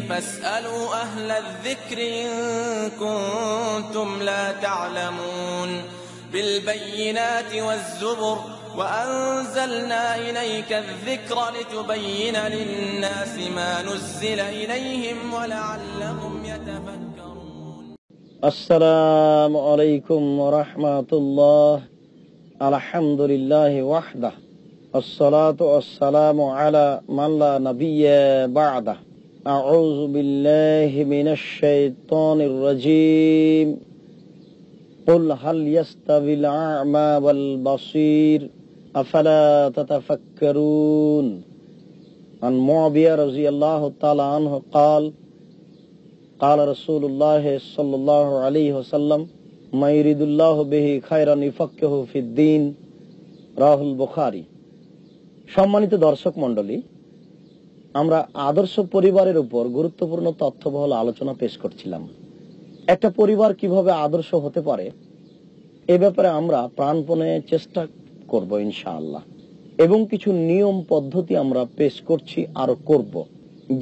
فاسألوا أهل الذكر إن كنتم لا تعلمون بالبينات والزبر وأنزلنا إليك الذكر لتبين للناس ما نزل إليهم ولعلهم يتفكرون السلام عليكم ورحمة الله الحمد لله وحده الصلاة والسلام على من لا نبي بعده أعوذ بالله من الشيطان الرجيم قل هل يستوي الأعمى والبصير أفلا تتفكرون عن معبية رضي الله تعالى عنه قال قال رسول الله صلى الله عليه وسلم ما يريد الله به خيرا يفقهه في الدين راه البخاري সম্মানিত দর্শক মন্ডলী আমরা আদর্শ পরিবারের উপর গুরুত্বপূর্ণ তথ্যবহল আলোচনা পেশ করছিলাম একটা পরিবার কিভাবে আদর্শ হতে পারে এ ব্যাপারে আমরা প্রাণপণে চেষ্টা করব ইনশাআল্লাহ এবং কিছু নিয়ম পদ্ধতি আমরা পেশ করছি আরো করব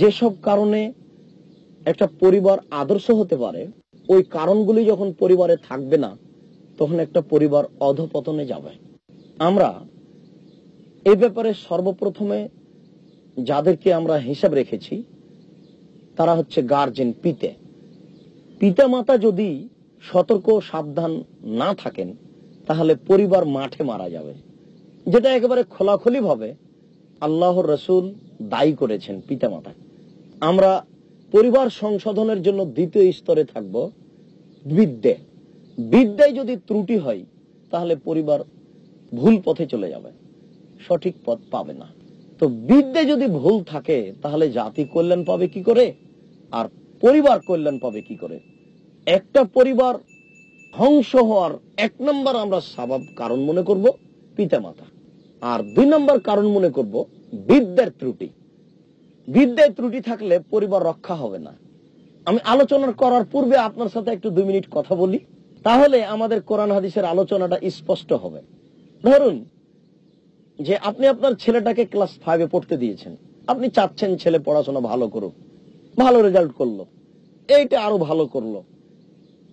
যেসব কারণে একটা পরিবার আদর্শ হতে পারে ওই কারণগুলি যখন পরিবারে থাকবে না তখন একটা পরিবার অধপতনে যাবে আমরা এ ব্যাপারে সর্বপ্রথমে যাদেরকে আমরা হিসাব রেখেছি তারা হচ্ছে গার্জেন পিতে পিতা মাতা যদি সতর্ক সাবধান না থাকেন তাহলে পরিবার মাঠে মারা যাবে যেটা একেবারে খোলাখলি ভাবে আল্লাহ রসুল দায়ী করেছেন পিতা মাতা আমরা পরিবার সংশোধনের জন্য দ্বিতীয় স্তরে থাকব বিদ্যে বিদ্যায় যদি ত্রুটি হয় তাহলে পরিবার ভুল পথে চলে যাবে সঠিক পথ পাবে না তো বিদ্যে যদি ভুল থাকে তাহলে জাতি কল্যাণ পাবে কি করে আর পরিবার কল্যাণ পাবে কি করে একটা পরিবার ধ্বংস হওয়ার এক নম্বর আমরা স্বভাব কারণ মনে করব পিতা মাতা আর দুই নম্বর কারণ মনে করব বিদ্যের ত্রুটি বিদ্যের ত্রুটি থাকলে পরিবার রক্ষা হবে না আমি আলোচনা করার পূর্বে আপনার সাথে একটু দুই মিনিট কথা বলি তাহলে আমাদের কোরআন হাদিসের আলোচনাটা স্পষ্ট হবে ধরুন যে আপনি আপনার ছেলেটাকে ক্লাস ফাইভে পড়তে দিয়েছেন আপনি চাচ্ছেন ছেলে পড়াশোনা ভালো করুক ভালো রেজাল্ট করলো এইটা আরো ভালো করলো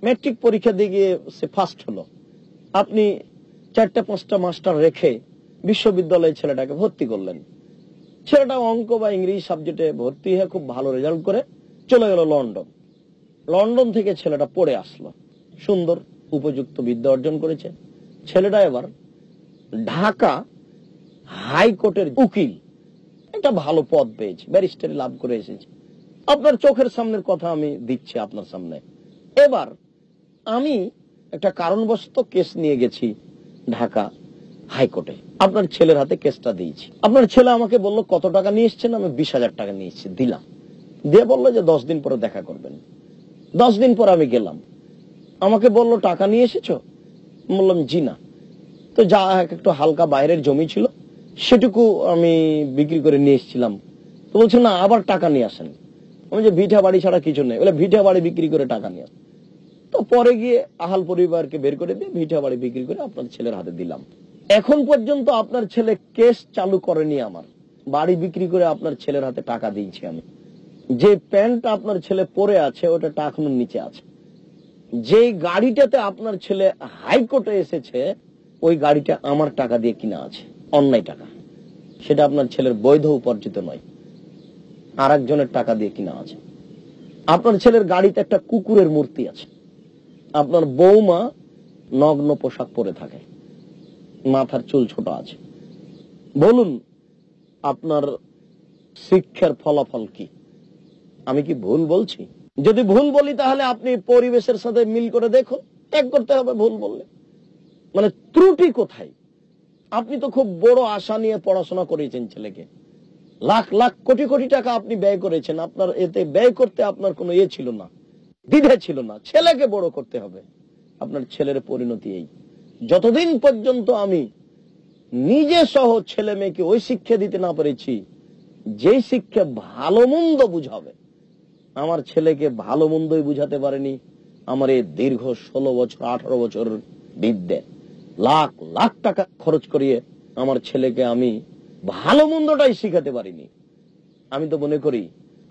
ম্যাট্রিক পরীক্ষা দিয়ে গিয়ে সে ফার্স্ট হলো আপনি চারটে পাঁচটা মাস্টার রেখে বিশ্ববিদ্যালয়ে ছেলেটাকে ভর্তি করলেন ছেলেটা অঙ্ক বা ইংরেজি সাবজেক্টে ভর্তি হয়ে খুব ভালো রেজাল্ট করে চলে গেল লন্ডন লন্ডন থেকে ছেলেটা পড়ে আসলো সুন্দর উপযুক্ত বিদ্যা অর্জন করেছে ছেলেটা এবার ঢাকা হাইকোর্টের উকিল এটা ভালো পদ পেয়েছে ব্যারিস্টারি লাভ করে এসেছে আপনার চোখের সামনের কথা আমি দিচ্ছি আপনার সামনে এবার আমি একটা কারণবশত কেস নিয়ে গেছি ঢাকা হাইকোর্টে আপনার ছেলের হাতে কেসটা দিয়েছি আপনার ছেলে আমাকে বলল কত টাকা নিয়ে এসছেন আমি বিশ হাজার টাকা নিয়ে এসছি দিলাম দিয়ে বললো যে দশ দিন পরে দেখা করবেন দশ দিন পর আমি গেলাম আমাকে বলল টাকা নিয়ে এসেছ বললাম জি না তো যা একটু হালকা বাইরের জমি ছিল সেটুকু আমি বিক্রি করে নিয়ে এসছিলাম তো বলছে না আবার টাকা নিয়ে আসেন আমি যে ভিঠা বাড়ি ছাড়া কিছু নেই বলে ভিঠা বাড়ি বিক্রি করে টাকা নিয়ে আসেন তো পরে গিয়ে আহাল পরিবারকে বের করে দিয়ে ভিঠা বাড়ি বিক্রি করে আপনার ছেলের হাতে দিলাম এখন পর্যন্ত আপনার ছেলে কেস চালু করেনি আমার বাড়ি বিক্রি করে আপনার ছেলের হাতে টাকা দিয়েছি আমি যে প্যান্ট আপনার ছেলে পরে আছে ওটা টাকুন নিচে আছে যে গাড়িটাতে আপনার ছেলে হাইকোর্টে এসেছে ওই গাড়িটা আমার টাকা দিয়ে কিনা আছে অন্যায় টাকা সেটা আপনার ছেলের বৈধ উপার্জিত নয় আর একজনের টাকা দিয়ে কিনা আছে আপনার ছেলের গাড়িতে একটা কুকুরের মূর্তি আছে আপনার বৌমা নগ্ন পোশাক পরে থাকে মাথার চুল ছোট আছে বলুন আপনার শিক্ষার ফলাফল কি আমি কি ভুল বলছি যদি ভুল বলি তাহলে আপনি পরিবেশের সাথে মিল করে দেখো ত্যাগ করতে হবে ভুল বললে মানে ত্রুটি কোথায় আপনি তো খুব বড় আশা নিয়ে পড়াশোনা করেছেন ছেলেকে লাখ লাখ কোটি কোটি টাকা আপনি ব্যয় করেছেন আপনার এতে ব্যয় করতে আপনার কোনো ইয়ে ছিল না দ্বিধা ছিল না ছেলেকে বড় করতে হবে আপনার ছেলের পরিণতি এই যতদিন পর্যন্ত আমি নিজে সহ ছেলে মেয়েকে ওই শিক্ষা দিতে না পেরেছি যে শিক্ষা ভালো মন্দ বুঝাবে আমার ছেলেকে ভালো মন্দই বুঝাতে পারেনি আমার এই দীর্ঘ ষোলো বছর আঠারো বছর বিদ্যা লাখ লাখ টাকা খরচ করিয়ে আমার ছেলেকে আমি ভালো মন্দটাই শিখাতে পারিনি আমি তো মনে করি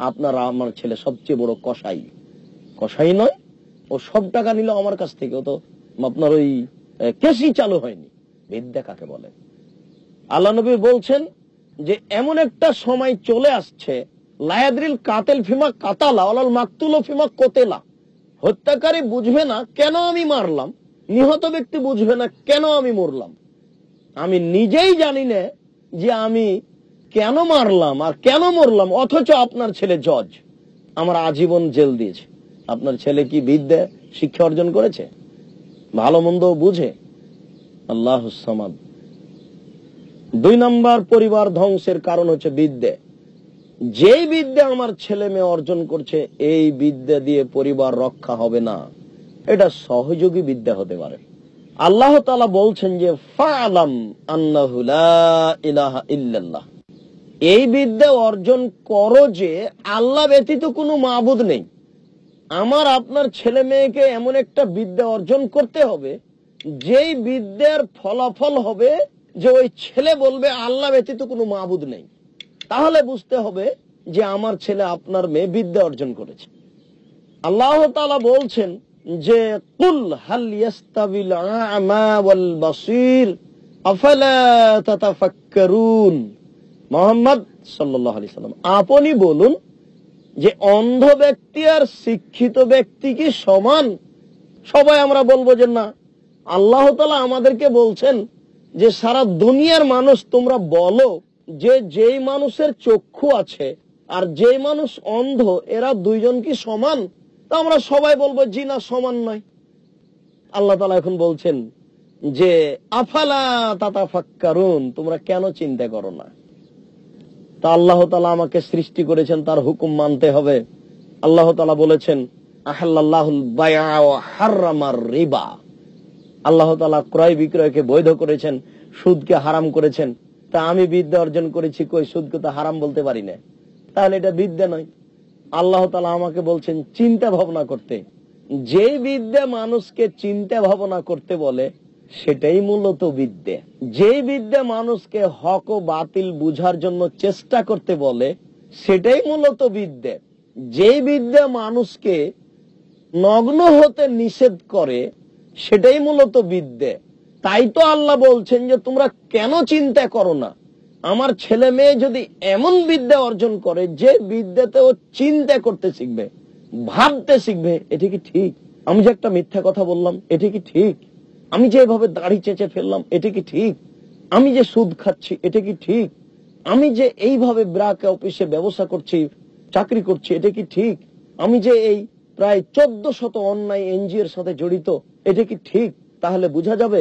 আপনারা আমার ছেলে সবচেয়ে বড় কষাই কষাই নয় ও সব টাকা নিল আমার কাছ থেকে তো আপনার ওই কেসি চালু হয়নি বিদ্যা কাকে বলে আল্লাহ নবী বলছেন যে এমন একটা সময় চলে আসছে লায়াদ্রিল কাতেল ফিমা কাতালা অলাল মাকতুল ফিমা কোতেলা হত্যাকারী বুঝবে না কেন আমি মারলাম নিহত ব্যক্তি বুঝবে না কেন আমি মরলাম আমি নিজেই জানি না যে আমি কেন মারলাম আর কেন মরলাম অথচ আপনার ছেলে জজ আমার আজীবন জেল দিয়েছে আপনার ছেলে কি বিদ্যে শিক্ষা অর্জন করেছে ভালো মন্দ বুঝে আল্লাহ দুই নাম্বার পরিবার ধ্বংসের কারণ হচ্ছে বিদ্যে যেই বিদ্যে আমার ছেলে মেয়ে অর্জন করছে এই বিদ্যা দিয়ে পরিবার রক্ষা হবে না এটা সহযোগী বিদ্যা হতে পারে আল্লাহ তালা বলছেন যে এই বিদ্যা অর্জন করো যে আল্লাহ ব্যতীত কোনো মাবুদ নেই আমার আপনার ছেলে মেয়েকে এমন একটা বিদ্যা অর্জন করতে হবে যেই বিদ্যার ফলাফল হবে যে ওই ছেলে বলবে আল্লাহ ব্যতীত কোনো মাবুদ নেই তাহলে বুঝতে হবে যে আমার ছেলে আপনার মেয়ে বিদ্যা অর্জন করেছে আল্লাহ বলছেন যে কুল হাল ইয়াস্তাবিল আমা ওয়াল বাসির আফালা তাতাফাক্কারুন মোহাম্মদ সাল্লাল্লাহু আলাইহি সাল্লাম আপনি বলুন যে অন্ধ ব্যক্তি আর শিক্ষিত ব্যক্তি কি সমান সবাই আমরা বলবো যে না আল্লাহ তালা আমাদেরকে বলছেন যে সারা দুনিয়ার মানুষ তোমরা বলো যে যেই মানুষের চক্ষু আছে আর যেই মানুষ অন্ধ এরা দুইজন কি সমান তো আমরা সবাই বলবো জিনা সমান নয় আল্লাহ তালা এখন বলছেন যে আফালা তাতা ফাক্কারুন তোমরা কেন চিন্তা করো না তা আল্লাহ তালা আমাকে সৃষ্টি করেছেন তার হুকুম মানতে হবে আল্লাহ তালা বলেছেন রিবা আল্লাহ তালা ক্রয় বিক্রয়কে বৈধ করেছেন সুদকে হারাম করেছেন তা আমি বিদ্যা অর্জন করেছি কই সুদকে তো হারাম বলতে পারি না তাহলে এটা বিদ্যা নয় আল্লাহ তালা আমাকে বলছেন চিন্তা ভাবনা করতে যে বিদ্যা মানুষকে চিন্তা ভাবনা করতে বলে সেটাই মূলত বিদ্যে যে বিদ্যা মানুষকে হক ও বাতিল বুঝার জন্য চেষ্টা করতে বলে সেটাই মূলত বিদ্যে যে বিদ্যা মানুষকে নগ্ন হতে নিষেধ করে সেটাই মূলত বিদ্যে তাই তো আল্লাহ বলছেন যে তোমরা কেন চিন্তা করো না আমার ছেলে মেয়ে যদি এমন বিদ্যা অর্জন করে যে বিদ্যাতে ও চিন্তা করতে শিখবে ভাবতে শিখবে এটি কি ঠিক আমি যে একটা মিথ্যা কথা বললাম এটি কি ঠিক আমি যে এভাবে দাড়ি চেঁচে ফেললাম এটি কি ঠিক আমি যে সুদ খাচ্ছি এটা কি ঠিক আমি যে এইভাবে ব্রাক অফিসে ব্যবসা করছি চাকরি করছি এটা কি ঠিক আমি যে এই প্রায় চোদ্দ শত অন্যায় এনজিওর সাথে জড়িত এটা কি ঠিক তাহলে বোঝা যাবে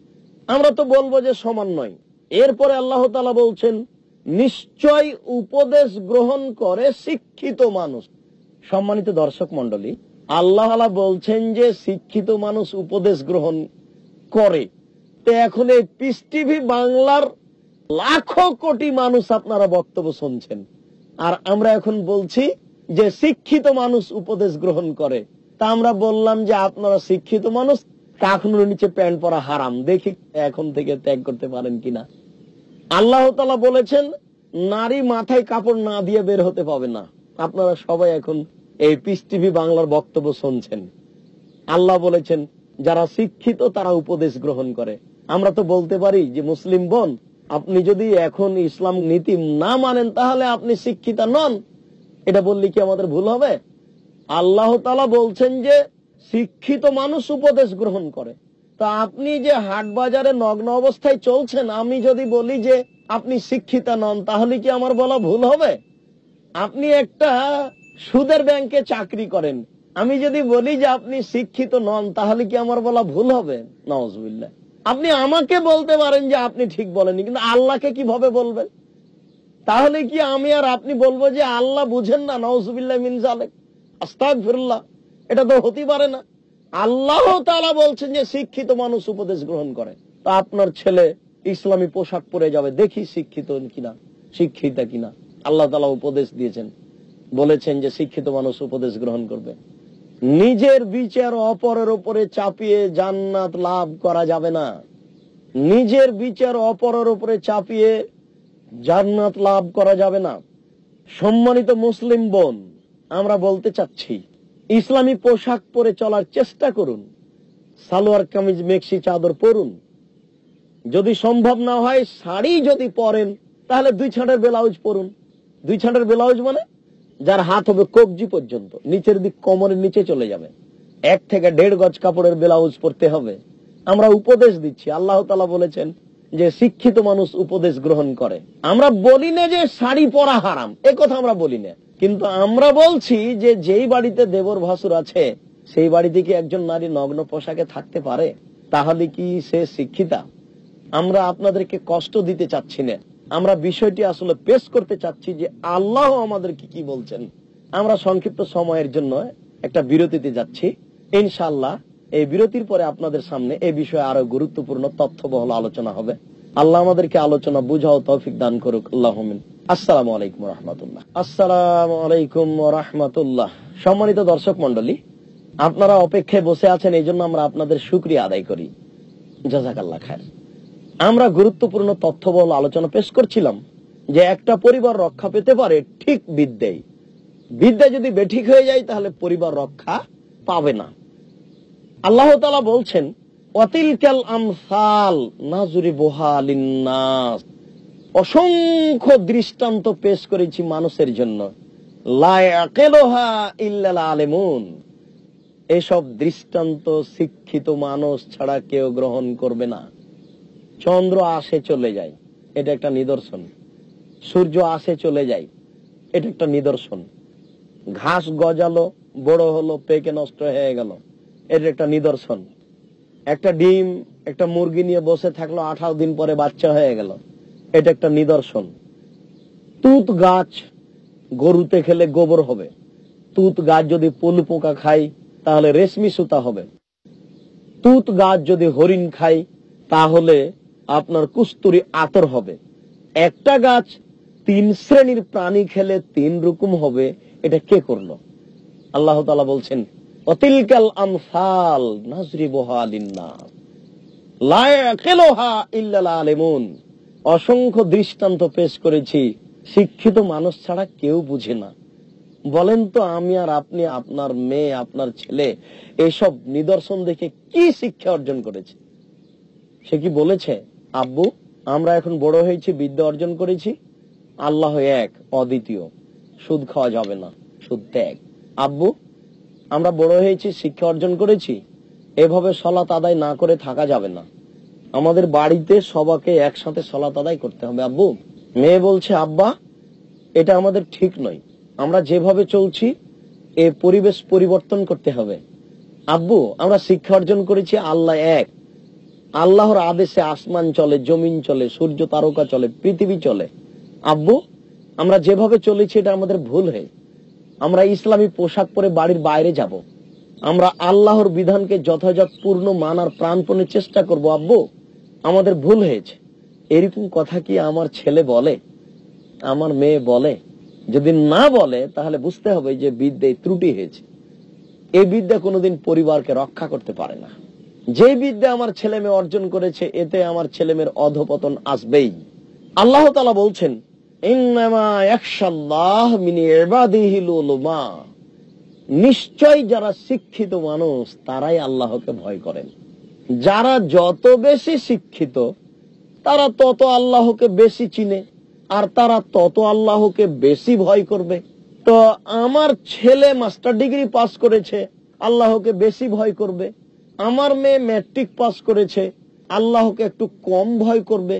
আমরা তো বলবো যে সমান নয় এরপরে আল্লাহ তালা বলছেন নিশ্চয় উপদেশ গ্রহণ করে শিক্ষিত মানুষ সম্মানিত দর্শক মন্ডলী আল্লাহ বলছেন যে শিক্ষিত মানুষ উপদেশ গ্রহণ করে তো এখন এই পিস টিভি বাংলার লাখো কোটি মানুষ আপনারা বক্তব্য শুনছেন আর আমরা এখন বলছি যে শিক্ষিত মানুষ উপদেশ গ্রহণ করে তা আমরা বললাম যে আপনারা শিক্ষিত মানুষ কাখনুর নিচে প্যান্ট পরা হারাম দেখি এখন থেকে ত্যাগ করতে পারেন কিনা আল্লাহ তালা বলেছেন নারী মাথায় কাপড় না দিয়ে বের হতে পাবে না আপনারা সবাই এখন এই পিস টিভি বাংলার বক্তব্য শুনছেন আল্লাহ বলেছেন যারা শিক্ষিত তারা উপদেশ গ্রহণ করে আমরা তো বলতে পারি যে মুসলিম বোন আপনি যদি এখন ইসলাম নীতি না মানেন তাহলে আপনি শিক্ষিতা নন এটা বললি কি আমাদের ভুল হবে আল্লাহ তালা বলছেন যে শিক্ষিত মানুষ উপদেশ গ্রহণ করে তো আপনি যে হাট বাজারে নগ্ন অবস্থায় চলছেন আমি যদি বলি যে আপনি শিক্ষিতা নন তাহলে কি আমার বলা ভুল হবে আপনি একটা সুদের ব্যাংকে চাকরি করেন আমি যদি বলি যে আপনি শিক্ষিত নন তাহলে কি আমার বলা ভুল হবে নজবুল্লাহ আপনি আমাকে বলতে পারেন যে আপনি ঠিক বলেননি কিন্তু আল্লাহকে কিভাবে বলবেন তাহলে কি আমি আর আপনি বলবো যে আল্লাহ বুঝেন না নজবুল্লাহ মিনজালে আস্তাক ফিরুল্লাহ এটা তো হতে পারে না আল্লাহ তালা বলছেন যে শিক্ষিত মানুষ উপদেশ গ্রহণ করে তা আপনার ছেলে ইসলামী পোশাক পরে যাবে দেখি শিক্ষিত কিনা শিক্ষিতা কিনা আল্লাহ তালা উপদেশ দিয়েছেন বলেছেন যে শিক্ষিত মানুষ উপদেশ গ্রহণ করবে নিজের বিচার অপরের উপরে চাপিয়ে জান্নাত লাভ করা যাবে না নিজের বিচার অপরের উপরে চাপিয়ে জান্নাত লাভ করা যাবে না সম্মানিত মুসলিম বোন আমরা বলতে চাচ্ছি ইসলামী পোশাক পরে চলার চেষ্টা করুন সালোয়ার কামিজ মেক্সি চাদর পরুন যদি সম্ভব না হয় শাড়ি যদি পরেন তাহলে দুই ছাঁটের ব্লাউজ পরুন দুই ছাঁটের ব্লাউজ মানে যার হাত হবে কবজি পর্যন্ত নিচের দিক কোমরের নিচে চলে যাবে এক থেকে দেড় গজ কাপড়ের ব্লাউজ পরতে হবে আমরা উপদেশ দিচ্ছি আল্লাহ তালা বলেছেন যে শিক্ষিত মানুষ উপদেশ গ্রহণ করে আমরা বলি না যে শাড়ি পরা হারাম এ কথা আমরা বলি না কিন্তু আমরা বলছি যে যেই বাড়িতে দেবর ভাসুর আছে সেই বাড়িতে কি একজন নারী নগ্ন পোশাকে থাকতে পারে তাহলে কি সে শিক্ষিতা আমরা আপনাদেরকে কষ্ট দিতে চাচ্ছি না আমরা বিষয়টি আসলে পেশ করতে চাচ্ছি যে আল্লাহ আমাদের কি কি বলছেন আমরা সংক্ষিপ্ত সময়ের জন্য একটা বিরতিতে যাচ্ছি ইনশাল্লাহ এই বিরতির পরে আপনাদের সামনে এ বিষয়ে আরো গুরুত্বপূর্ণ তথ্যবহল আলোচনা হবে আল্লাহ আমাদেরকে আলোচনা বুঝাও তৌফিক দান করুক আল্লাহমিন আসসালামু আলাইকুম রহমতুল্লাহ আসসালামু আলাইকুম রহমতুল্লাহ সম্মানিত দর্শক মন্ডলী আপনারা অপেক্ষায় বসে আছেন এই জন্য আমরা আপনাদের সুক্রিয়া আদায় করি জাজাকাল্লা খায় আমরা গুরুত্বপূর্ণ তথ্যবল আলোচনা পেশ করছিলাম যে একটা পরিবার রক্ষা পেতে পারে ঠিক বিদ্যায় বিদ্যা যদি বেঠিক হয়ে যায় তাহলে পরিবার রক্ষা পাবে না আল্লাহ বলছেন অতিল ক্যাল আমসাল নাজুরি বোহালিন্নাস অসংখ্য দৃষ্টান্ত পেশ করেছি মানুষের জন্য আলেমুন এসব দৃষ্টান্ত শিক্ষিত মানুষ ছাড়া কেউ গ্রহণ করবে না চন্দ্র আসে চলে যায় এটা একটা নিদর্শন সূর্য আসে চলে যায় এটা একটা নিদর্শন ঘাস গজালো বড় হলো পেকে নষ্ট হয়ে গেল এটা একটা নিদর্শন একটা ডিম একটা মুরগি নিয়ে বসে থাকলো আঠারো দিন পরে বাচ্চা হয়ে গেল এটা একটা নিদর্শন তুত গাছ গরুতে খেলে গোবর হবে তুত গাছ যদি পুল পোকা খাই তাহলে রেশমি সুতা হবে তুত গাছ যদি হরিণ খাই তাহলে আপনার কুস্তুরি আতর হবে একটা গাছ তিন শ্রেণীর প্রাণী খেলে তিন রকম হবে এটা কে করল আল্লাহ তালা বলছেন অতিলকাল আমসাল নাজরি বহালিন্না লায়াকিলুহা ইল্লাল আলিমুন অসংখ্য দৃষ্টান্ত পেশ করেছি শিক্ষিত মানুষ ছাড়া কেউ বুঝে না বলেন তো আমি আর আপনি আপনার মেয়ে আপনার ছেলে এসব নিদর্শন দেখে কি শিক্ষা অর্জন করেছে সে কি বলেছে আব্বু আমরা এখন বড় হয়েছি বিদ্যা অর্জন করেছি আল্লাহ এক অদ্বিতীয় সুদ খাওয়া যাবে না সুদ ত্যাগ আব্বু আমরা বড় হয়েছি শিক্ষা অর্জন করেছি এভাবে সলাত আদায় না করে থাকা যাবে না আমাদের বাড়িতে সবাকে একসাথে সলাত আদায় করতে হবে আব্বু মেয়ে বলছে আব্বা এটা আমাদের ঠিক নয় আমরা যেভাবে চলছি এ পরিবেশ পরিবর্তন করতে হবে আব্বু আমরা শিক্ষা অর্জন করেছি আল্লাহ এক আল্লাহর আদেশে আসমান চলে জমিন চলে সূর্য তারকা চলে পৃথিবী চলে আব্বু আমরা যেভাবে চলেছি এটা আমাদের ভুল হয়ে আমরা ইসলামী পোশাক পরে বাড়ির বাইরে যাব আমরা আল্লাহর বিধানকে যথাযথ পূর্ণ মানার প্রাণপণের চেষ্টা করব আব্বু আমাদের ভুল হয়েছে এরকম কথা কি আমার ছেলে বলে আমার মেয়ে বলে যদি না বলে তাহলে বুঝতে হবে যে বিদ্যায় ত্রুটি হয়েছে এই বিদ্যা কোনোদিন পরিবারকে রক্ষা করতে পারে না যে বিদ্যা আমার ছেলে মেয়ে অর্জন করেছে এতে আমার ছেলে মেয়ের অধপতন আসবেই আল্লাহ তালা বলছেন নিশ্চয় যারা শিক্ষিত মানুষ তারাই আল্লাহকে ভয় করেন যারা যত বেশি শিক্ষিত তারা তত আল্লাহকে বেশি চিনে আর তারা তত আল্লাহকে বেশি ভয় করবে তো আমার ছেলে মাস্টার ডিগ্রি পাস করেছে আল্লাহকে বেশি ভয় করবে আমার মেয়ে ম্যাট্রিক পাস করেছে আল্লাহকে একটু কম ভয় করবে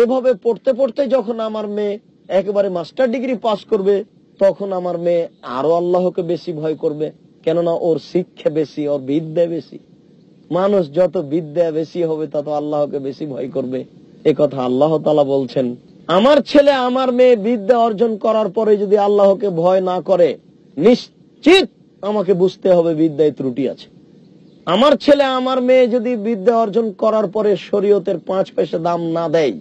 এভাবে পড়তে পড়তে যখন আমার মেয়ে একেবারে মাস্টার ডিগ্রি পাস করবে তখন আমার মেয়ে আরো আল্লাহকে বেশি ভয় করবে কেননা ওর শিক্ষা বেশি ওর বিদ্যা বেশি মানুষ যত বিদ্যা বেশি হবে তত আল্লাহকে বেশি ভয় করবে এ কথা আল্লাহ তালা বলছেন আমার ছেলে আমার মেয়ে বিদ্যা অর্জন করার পরে যদি আল্লাহকে ভয় না করে নিশ্চিত আমাকে বুঝতে হবে বিদ্যায় ত্রুটি আছে আমার ছেলে আমার মেয়ে যদি বিদ্যা অর্জন করার পরে শরীয়তের পাঁচ পয়সা দাম না দেয়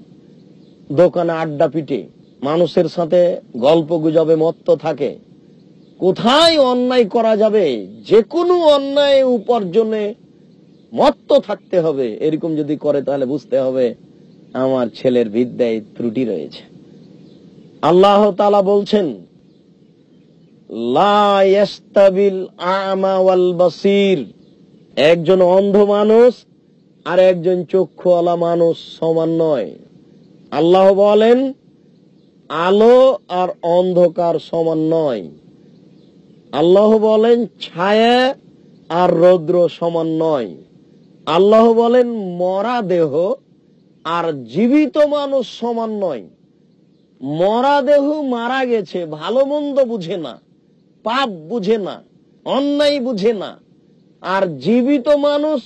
দোকানে আড্ডা পিটে মানুষের সাথে গল্প গুজবে মত্ত থাকে কোথায় অন্যায় করা যাবে যে কোনো অন্যায় উপার্জনে মত্ত থাকতে হবে এরকম যদি করে তাহলে বুঝতে হবে আমার ছেলের বিদ্যায় ত্রুটি রয়েছে আল্লাহ তালা বলছেন একজন অন্ধ মানুষ আর একজন চক্ষুওয়ালা মানুষ সমান নয় আল্লাহ বলেন আলো আর অন্ধকার সমান নয় আল্লাহ বলেন ছায়া আর রৌদ্র সমান নয় আল্লাহ বলেন মরা দেহ আর জীবিত মানুষ সমান নয় মরা দেহ মারা গেছে ভালো মন্দ বুঝে না পাপ বুঝে না অন্যায় বুঝে না আর জীবিত মানুষ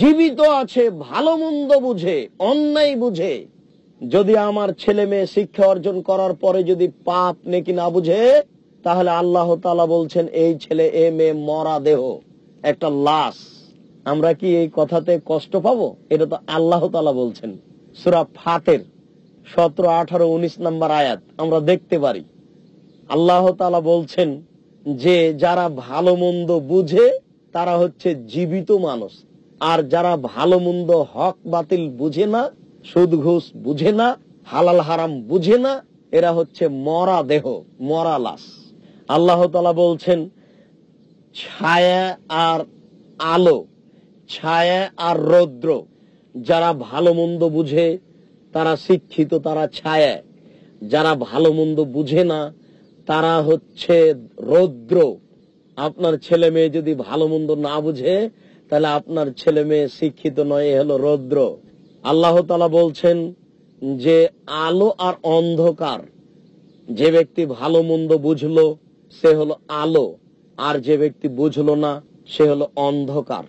জীবিত আছে ভালো মন্দ বুঝে অন্যায় বুঝে যদি আমার ছেলে মেয়ে শিক্ষা অর্জন করার পরে যদি পাপ নেকি না বুঝে তাহলে আল্লাহ তালা বলছেন এই ছেলে এ মেয়ে মরা দেহ একটা লাশ আমরা কি এই কথাতে কষ্ট পাবো এটা তো আল্লাহ তালা বলছেন সুরা ফাতের সতেরো আঠারো উনিশ নম্বর আয়াত আমরা দেখতে পারি আল্লাহ তালা বলছেন যে যারা ভালো মন্দ বুঝে তারা হচ্ছে জীবিত মানুষ আর যারা ভালো মন্দ হক বাতিল বুঝে না সুদ ঘুষ বুঝে না হালাল হারাম বুঝে না এরা হচ্ছে মরা দেহ মরা লাশ আল্লাহ তালা বলছেন ছায়া আর আলো ছায়া আর রৌদ্র যারা ভালো মন্দ বুঝে তারা শিক্ষিত তারা ছায়া যারা ভালো মন্দ বুঝে না তারা হচ্ছে রৌদ্র আপনার ছেলে মেয়ে যদি ভালো মন্দ না বুঝে তাহলে আপনার ছেলে মেয়ে শিক্ষিত নয় হলো রৌদ্র আল্লাহ তালা বলছেন যে আলো আর অন্ধকার যে ব্যক্তি ভালো মন্দ বুঝলো সে হলো আলো আর যে ব্যক্তি বুঝলো না সে হলো অন্ধকার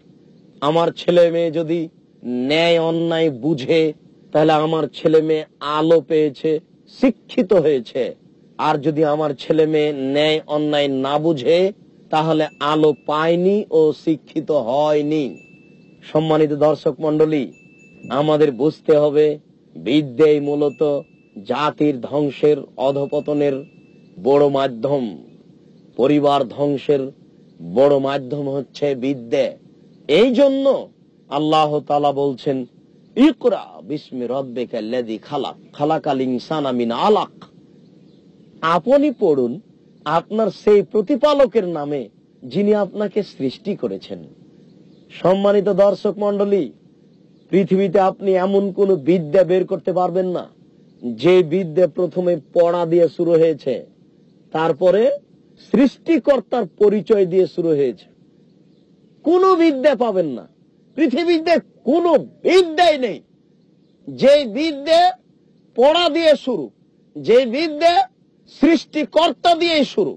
আমার ছেলে মেয়ে যদি ন্যায় অন্যায় বুঝে তাহলে আমার ছেলে মেয়ে আলো পেয়েছে শিক্ষিত হয়েছে আর যদি আমার ছেলে মেয়ে ন্যায় অন্যায় না বুঝে তাহলে আলো পায়নি ও শিক্ষিত হয়নি সম্মানিত দর্শক মন্ডলী আমাদের বুঝতে হবে বিদ্যাই মূলত জাতির ধ্বংসের অধপতনের বড় মাধ্যম পরিবার ধ্বংসের বড় মাধ্যম হচ্ছে বিদ্যা এই জন্য আল্লাহ তালা বলছেন ইকরা বিস্মি রব্বে কাল্লাদি খালাক আল ইনসান আমিন আলাক আপনি পড়ুন আপনার সেই প্রতিপালকের নামে যিনি আপনাকে সৃষ্টি করেছেন সম্মানিত দর্শক মন্ডলী পৃথিবীতে আপনি এমন কোন বিদ্যা বের করতে পারবেন না যে বিদ্যা প্রথমে পড়া দিয়ে শুরু হয়েছে তারপরে সৃষ্টিকর্তার পরিচয় দিয়ে শুরু হয়েছে কোন বিদ্যা পাবেন না পৃথিবীতে কোন বিদ্যাই নেই যে বিদ্যা পড়া দিয়ে শুরু যে বিদ্যা সৃষ্টিকর্তা দিয়ে শুরু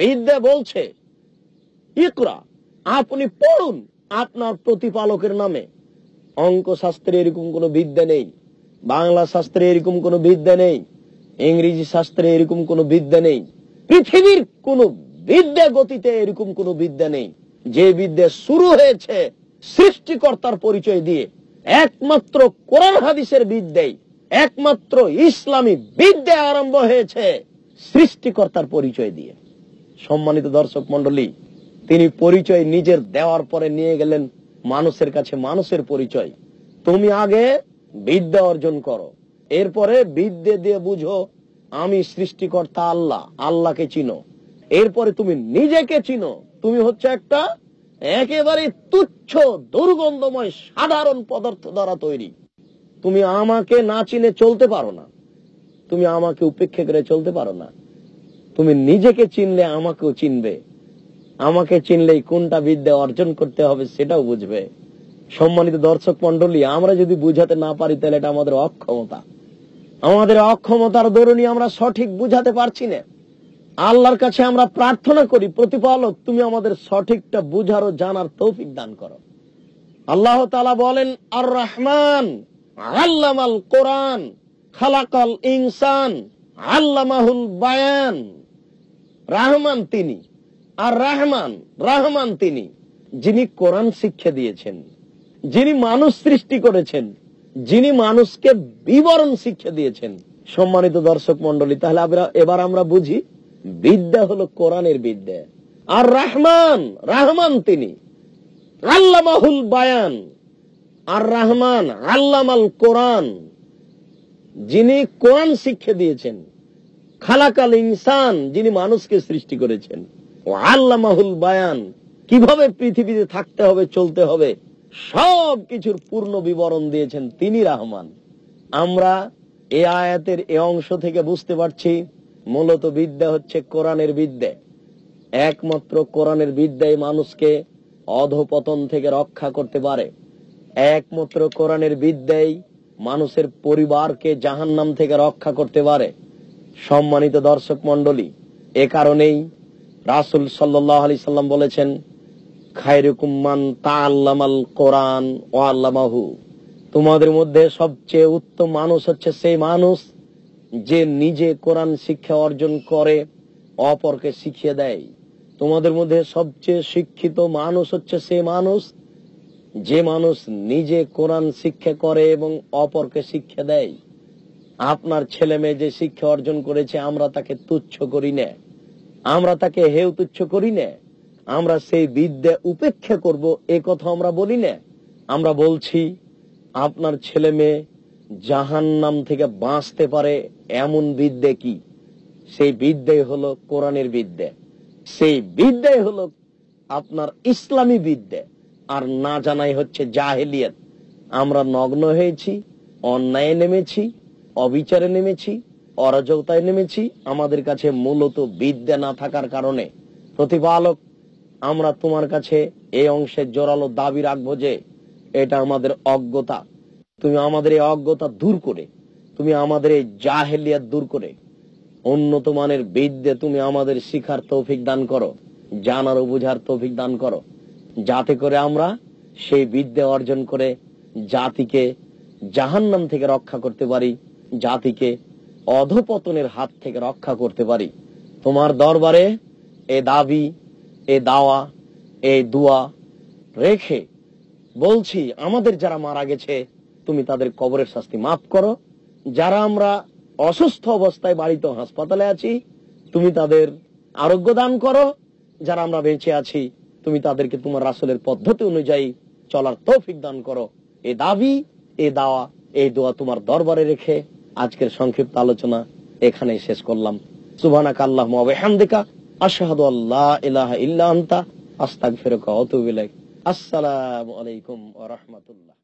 বিদ্যা বলছে ইকরা আপনি পড়ুন আপনার প্রতিপালকের নামে অঙ্ক শাস্ত্রে এরকম কোন বিদ্যা নেই বাংলা শাস্ত্রে এরকম কোন বিদ্যা নেই ইংরেজি শাস্ত্রে এরকম কোন বিদ্যা নেই পৃথিবীর কোন বিদ্যা গতিতে এরকম কোন বিদ্যা নেই যে বিদ্বেষ শুরু হয়েছে সৃষ্টিকর্তার পরিচয় দিয়ে একমাত্র কোরআন হাদিসের বিদ্যাই একমাত্র ইসলামী বিদ্যা আরম্ভ হয়েছে সৃষ্টিকর্তার পরিচয় দিয়ে সম্মানিত দর্শক মন্ডলী তিনি পরিচয় নিজের দেওয়ার পরে নিয়ে গেলেন মানুষের কাছে মানুষের পরিচয় তুমি আগে বিদ্যা অর্জন করো এরপরে বিদ্যে দিয়ে বুঝো আমি সৃষ্টিকর্তা আল্লাহ আল্লাহকে চিনো এরপরে তুমি নিজেকে চিনো তুমি হচ্ছে একটা একেবারে তুচ্ছ দুর্গন্ধময় সাধারণ পদার্থ দ্বারা তৈরি তুমি আমাকে না চিনে চলতে পারো না তুমি আমাকে উপেক্ষা করে চলতে পারো না তুমি নিজেকে চিনলে আমাকেও চিনবে আমাকে চিনলেই কোনটা বিদ্যা অর্জন করতে হবে সেটাও বুঝবে সম্মানিত দর্শক মন্ডলী আমরা যদি বুঝাতে না পারি তাহলে এটা আমাদের অক্ষমতা আমাদের অক্ষমতার দরুনি আমরা সঠিক বুঝাতে পারছি না আল্লাহর কাছে আমরা প্রার্থনা করি প্রতিপালক তুমি আমাদের সঠিকটা বুঝার ও জানার তৌফিক দান করো আল্লাহ তালা বলেন আর রহমান আল্লামাল কোরআন খালাকাল ইনসান আল্লামাহুল বায়ান রাহমান তিনি আর রাহমান রাহমান তিনি যিনি কোরআন শিক্ষা দিয়েছেন যিনি মানুষ সৃষ্টি করেছেন যিনি মানুষকে বিবরণ শিক্ষা দিয়েছেন সম্মানিত দর্শক মন্ডলী তাহলে এবার আমরা বুঝি বিদ্যা হলো কোরআনের বিদ্যা আর রাহমান রাহমান তিনি আল্লামাহুল বায়ান আর রাহমান আল্লামাল কোরআন যিনি কোরআন শিক্ষা দিয়েছেন খালাকাল ইনসান যিনি মানুষকে সৃষ্টি করেছেন ও আল্লামাহুল বায়ান কিভাবে পৃথিবীতে থাকতে হবে চলতে হবে সব কিছুর পূর্ণ বিবরণ দিয়েছেন তিনি রাহমান আমরা এ আয়াতের এ অংশ থেকে বুঝতে পারছি মূলত বিদ্যা হচ্ছে কোরআনের বিদ্যা একমাত্র কোরআনের বিদ্যায় মানুষকে অধপতন থেকে রক্ষা করতে পারে একমাত্র কোরআনের বিদ্যায় মানুষের পরিবারকে জাহান্নাম থেকে রক্ষা করতে পারে সম্মানিত দর্শক মন্ডলী এ কারণেই রাসুল সাল্লি সাল্লাম বলেছেন খায়রুকুম্মান তা আল্লামাল কোরআন ও আল্লামাহু তোমাদের মধ্যে সবচেয়ে উত্তম মানুষ হচ্ছে সেই মানুষ যে নিজে কোরআন শিক্ষা অর্জন করে অপরকে শিখিয়ে দেয় তোমাদের মধ্যে সবচেয়ে শিক্ষিত মানুষ হচ্ছে সে মানুষ যে মানুষ নিজে কোরআন শিক্ষা করে এবং অপরকে শিক্ষা দেয় আপনার ছেলে মেয়ে যে শিক্ষা অর্জন করেছে আমরা তাকে তুচ্ছ করি না আমরা তাকে হেউ তুচ্ছ করি না আমরা সেই বিদ্যা উপেক্ষা করব এ কথা আমরা বলি না আমরা বলছি আপনার ছেলে মেয়ে জাহান নাম থেকে বাঁচতে পারে এমন বিদ্যে কি সেই বিদ্যে হলো কোরআনের বিদ্যে সেই বিদ্যে হলো আপনার ইসলামী বিদ্যে আর না জানাই হচ্ছে জাহেলিয়াত আমরা নগ্ন হয়েছি অন্যায় নেমেছি অবিচারে নেমেছি অরাজকতায় নেমেছি আমাদের কাছে মূলত বিদ্যা না থাকার কারণে প্রতিপালক আমরা তোমার কাছে এই অংশে জোরালো দাবি রাখবো যে এটা আমাদের অজ্ঞতা তুমি আমাদের এই অজ্ঞতা দূর করে তুমি আমাদের এই জাহেলিয়া দূর করে উন্নত মানের বিদ্যা তুমি আমাদের শিখার তৌফিক দান করো জানার ও বুঝার তৌফিক দান করো যাতে করে আমরা সেই বিদ্যা অর্জন করে জাতিকে জাহান্নাম থেকে রক্ষা করতে পারি জাতিকে অধপতনের হাত থেকে রক্ষা করতে পারি তোমার দরবারে এ দাবি এ দাওয়া এ দুয়া রেখে বলছি আমাদের যারা মারা গেছে তুমি তাদের কবরের শাস্তি মাফ করো যারা আমরা অসুস্থ অবস্থায় বাড়িতে হাসপাতালে আছি তুমি তাদের আরোগ্য দান করো যারা আমরা বেঁচে আছি তুমি তাদেরকে তোমার রাসলের পদ্ধতি অনুযায়ী চলার তৌফিক দান করো এ দাবি এ দাওয়া এই দোয়া তোমার দরবারে রেখে আজকের সংক্ষিপ্ত আলোচনা এখানেই শেষ করলাম সুবানা কাল্লাহ মহামদিকা আশাহাদু আল্লাহ ইলাহা ইল্লা আস্তাক ফেরকা অতুবিল আসসালামু আলাইকুম ওয়া